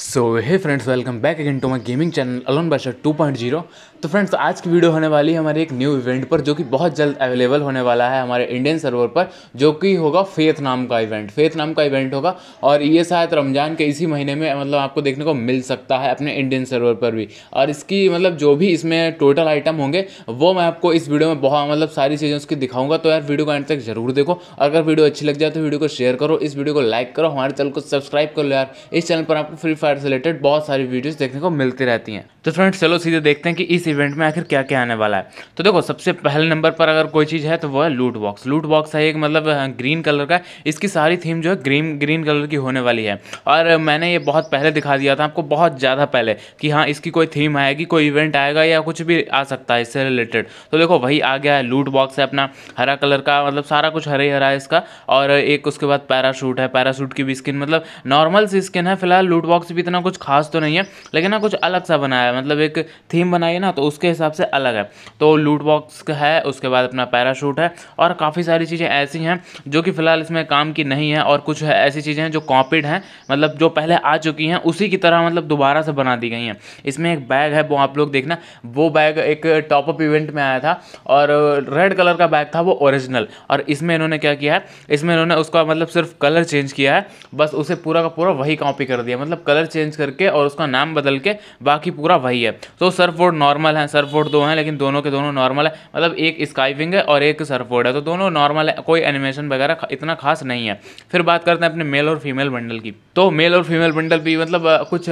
so hey friends welcome back again to my gaming channel alone basher zero तो friends आज की video होने वाली है हमारे एक न्यू इवेंट पर जो कि बहुत जल्द अवेलेबल होने वाला है हमारे इंडियन सर्वर पर जो कि होगा फेथ नाम का इवेंट फेथ नाम का इवेंट होगा और ये शायद रमज़ान के इसी महीने में मतलब आपको देखने को मिल सकता है अपने इंडियन सर्वर पर भी और इसकी मतलब जो भी इसमें टोटल आइटम होंगे वो मैं आपको इस वीडियो में बहुत मतलब सारी चीज़ें उसकी दिखाऊंगा तो यार वीडियो को एंड तक जरूर देखो अगर वीडियो अच्छी लग जाए तो वीडियो को शेयर करो इस वीडियो को लाइक करो हमारे चैनल को सब्सक्राइब कर लो यार इस चैनल पर आपको फ्री फायर कार्ड से रिलेटेड बहुत सारी वीडियोस देखने को मिलती रहती हैं तो फ्रेंड्स चलो सीधे देखते हैं कि इस इवेंट में आखिर क्या क्या आने वाला है तो देखो सबसे पहले नंबर पर अगर कोई चीज़ है तो वो है लूट बॉक्स लूट बॉक्स है एक मतलब ग्रीन हाँ, कलर का इसकी सारी थीम जो है ग्रीन ग्रीन कलर की होने वाली है और मैंने ये बहुत पहले दिखा दिया था आपको बहुत ज़्यादा पहले कि हाँ इसकी कोई थीम आएगी कोई इवेंट आएगा या कुछ भी आ सकता है इससे रिलेटेड तो देखो वही आ गया है लूट बॉक्स है अपना हरा कलर का मतलब सारा कुछ हरा ही हरा है इसका और एक उसके बाद पैराशूट है पैराशूट की भी स्किन मतलब नॉर्मल सी स्किन है फिलहाल लूट बॉक्स भी इतना कुछ खास तो नहीं है लेकिन ना कुछ अलग सा बनाया है मतलब एक थीम बनाई है ना तो उसके हिसाब से अलग है तो लूट बॉक्स है उसके बाद अपना पैराशूट है और काफ़ी सारी चीज़ें ऐसी हैं जो कि फ़िलहाल इसमें काम की नहीं है और कुछ ऐसी चीज़ें हैं जो कॉपीड हैं मतलब जो पहले आ चुकी हैं उसी की तरह मतलब दोबारा से बना दी गई हैं इसमें एक बैग है वो आप लोग देखना वो बैग एक टॉपअप इवेंट में आया था और रेड कलर का बैग था वो ओरिजिनल और इसमें इन्होंने क्या किया है इसमें इन्होंने उसका मतलब सिर्फ कलर चेंज किया है बस उसे पूरा का पूरा वही कॉपी कर दिया मतलब कलर चेंज करके और उसका नाम बदल के बाकी पूरा वही है तो सर्फ बोर्ड नॉर्मल है सर्फ बोर्ड दो हैं लेकिन दोनों के दोनों नॉर्मल है मतलब एक स्काइविंग है और एक सर्फ बोर्ड है तो दोनों नॉर्मल है कोई एनिमेशन वगैरह इतना खास नहीं है फिर बात करते हैं अपने मेल और फीमेल बंडल की तो मेल और फीमेल बंडल भी मतलब कुछ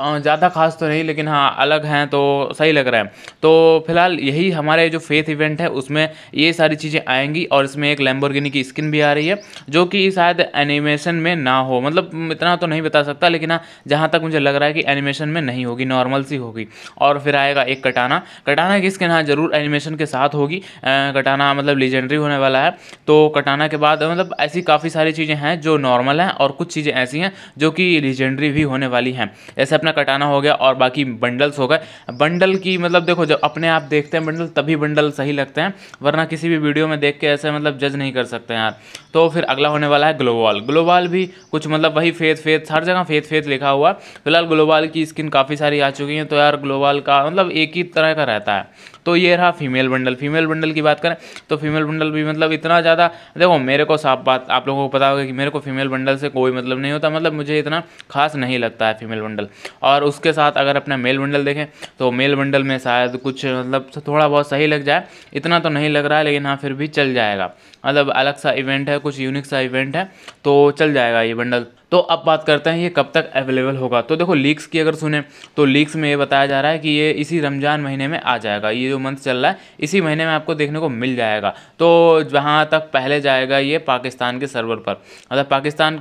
ज़्यादा खास तो नहीं लेकिन हाँ अलग हैं तो सही लग रहा है तो फिलहाल यही हमारे जो फेथ इवेंट है उसमें ये सारी चीज़ें आएंगी और इसमें एक लैम्बोर्गिनी की स्किन भी आ रही है जो कि शायद एनिमेशन में ना हो मतलब इतना तो नहीं बता सकता लेकिन हाँ जहाँ तक मुझे लग रहा है कि एनिमेशन में नहीं होगी नॉर्मल सी होगी और फिर आएगा एक कटाना कटाना की स्किन हाँ ज़रूर एनिमेशन के साथ होगी कटाना मतलब लीजेंडरी होने वाला है तो कटाना के बाद मतलब ऐसी काफ़ी सारी चीज़ें हैं जो नॉर्मल हैं और कुछ चीज़ें ऐसी हैं जो कि लीजेंडरी भी होने वाली हैं ऐसे अपना अपना कटाना हो गया और बाकी बंडल्स हो गए बंडल की मतलब देखो जब अपने आप देखते हैं बंडल तभी बंडल सही लगते हैं वरना किसी भी वीडियो में देख के ऐसे मतलब जज नहीं कर सकते यार तो फिर अगला होने वाला है ग्लोवाल ग्लोवाल भी कुछ मतलब वही फेथ फेथ हर जगह फेथ फेथ लिखा हुआ फिलहाल ग्लोवाल की स्किन काफ़ी सारी आ चुकी हैं तो यार ग्लोवाल का मतलब एक ही तरह का रहता है तो ये रहा फीमेल बंडल फीमेल बंडल की बात करें तो फीमेल बंडल भी मतलब इतना ज़्यादा देखो मेरे को साफ बात आप लोगों को पता होगा कि मेरे को फीमेल बंडल से कोई मतलब नहीं होता मतलब मुझे इतना खास नहीं लगता है फीमेल बंडल और उसके साथ अगर अपना मेल बंडल देखें तो मेल बंडल में शायद कुछ मतलब थोड़ा बहुत सही लग जाए इतना तो नहीं लग रहा है लेकिन हाँ फिर भी चल जाएगा मतलब अलग सा इवेंट है कुछ यूनिक सा इवेंट है तो चल जाएगा ये बंडल तो अब बात करते हैं ये कब तक अवेलेबल होगा तो देखो लीक्स की अगर सुने तो लीक्स में ये बताया जा रहा है कि ये इसी रमज़ान महीने में आ जाएगा ये जो मंथ चल रहा है इसी महीने में आपको देखने को मिल जाएगा तो जहाँ तक पहले जाएगा ये पाकिस्तान के सर्वर पर मतलब पाकिस्तान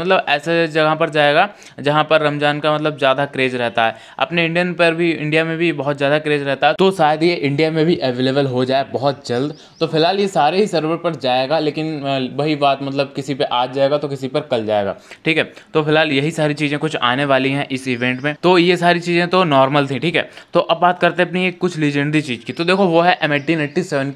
मतलब ऐसे जगह पर जाएगा जहाँ पर रमज़ान का मतलब ज़्यादा क्रेज़ रहता है अपने इंडियन पर भी इंडिया में भी बहुत ज़्यादा क्रेज़ रहता है तो शायद ये इंडिया में भी अवेलेबल हो जाए बहुत जल्द तो फिलहाल ये सारे ही सर्वर पर जाएगा लेकिन वही बात मतलब किसी पे आज जाएगा तो किसी पर कल जाएगा ठीक है तो फिलहाल यही सारी चीज़ें कुछ आने वाली हैं इस इवेंट में तो ये सारी चीज़ें तो नॉर्मल थी ठीक है तो अब बात करते हैं अपनी कुछ लीजेंडरी चीज़ की तो देखो वो है एम एट्टी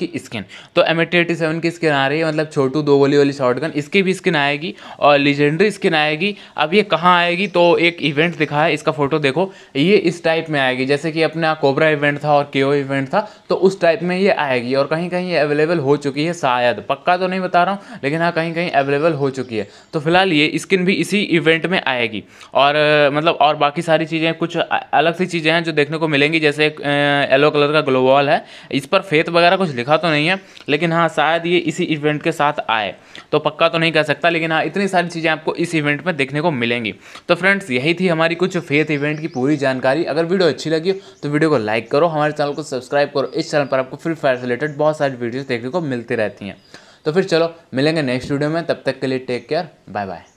की स्किन तो एम एट्टी की स्किन आ रही है मतलब छोटू दो गोली वाली शॉर्ट गन इसकी भी स्किन आएगी और लीजेंडरी स्किन आएगी अब ये कहाँ आएगी तो एक इवेंट दिखा है इसका फोटो देखो ये इस टाइप में आएगी जैसे कि अपना कोबरा इवेंट था और के इवेंट था तो उस टाइप में ये आएगी और कहीं कहीं ये अवेलेबल हो चुकी है शायद शायद तो पक्का तो नहीं बता रहा हूँ लेकिन हाँ कहीं कहीं अवेलेबल हो चुकी है तो फिलहाल ये स्किन भी इसी इवेंट में आएगी और मतलब और बाकी सारी चीज़ें कुछ अलग सी चीज़ें हैं जो देखने को मिलेंगी जैसे एक येलो कलर का ग्लोबॉल है इस पर फेत वगैरह कुछ लिखा तो नहीं है लेकिन हाँ शायद ये इसी इवेंट के साथ आए तो पक्का तो नहीं कह सकता लेकिन हाँ इतनी सारी चीज़ें आपको इस इवेंट में देखने को मिलेंगी तो फ्रेंड्स यही थी हमारी कुछ फेथ इवेंट की पूरी जानकारी अगर वीडियो अच्छी लगी तो वीडियो को लाइक करो हमारे चैनल को सब्सक्राइब करो इस चैनल पर आपको फ्री फायर से रिलेटेड बहुत सारी वीडियोस देखने को मिलती रहती हैं तो फिर चलो मिलेंगे नेक्स्ट वीडियो में तब तक के लिए टेक केयर बाय बाय